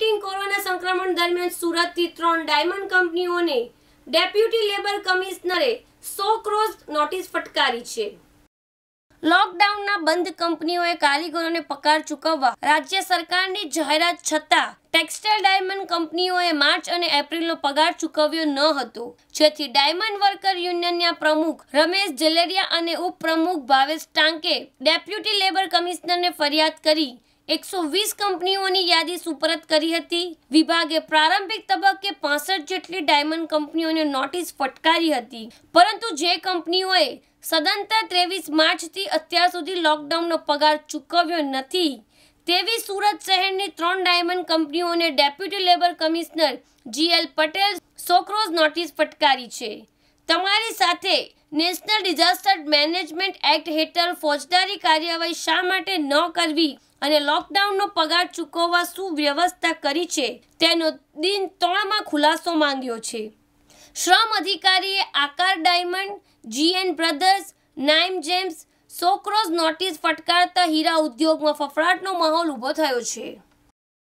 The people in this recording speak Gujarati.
કોરોના સંક્રમણ દરમિયાન સુરતથી ત્રણ ડાયમંડ કંપનીઓને ડેપ્યુટી લેબર કમિશનરે સો ક્રોસ નોટિસ ફટકારી છે લોકડાઉનના બંધ કંપનીઓએ કારીગરોને પગાર ચૂકવવા રાજ્ય સરકારની જાહેરાત છતાં ટેક્સટાઇલ ડાયમંડ કંપનીઓએ માર્ચ અને એપ્રિલનો પગાર ચૂકવ્યો ન હતો જેથી ડાયમંડ વર્કર યુનિયનના પ્રમુખ રમેશ જલેરિયા અને ઉપપ્રમુખ ભાવેશ ટાંકે ડેપ્યુટી લેબર કમિશનરને ફરિયાદ કરી એકસો વીસ કંપનીઓની યાદી સુપરત કરી હતી વિભાગે પ્રારંભિક તબક્કે પાસઠ જેટલી ડાયમંડ કંપનીઓને નોટિસ ફટકારી હતી પરંતુ જે કંપનીઓએ સદંતર ત્રેવીસ માર્ચથી અત્યાર સુધી લોકડાઉનનો પગાર ચૂકવ્યો નથી તેવી સુરત શહેરની ત્રણ ડાયમંડ કંપનીઓને deputy labour commissioner GL Patel show cause notice ફટકારી છે તમારી સાથે નેશનલ ડિઝાસ્ટર મેનેજમેન્ટ એક્ટ હેઠળ ફોજદારી કાર્યવાહી શા માટે ન કરવી અને લોકડાઉનનો પગાર ચૂકવવા શું વ્યવસ્થા કરી છે તેનો દિન ત્રણમાં ખુલાસો માંગ્યો છે શ્રમ અધિકારીએ Aakar diamond GN brothers Naim gems show cause notice ફટકારતા હીરા ઉદ્યોગમાં ફફડાટનો માહોલ ઊભો થયો છે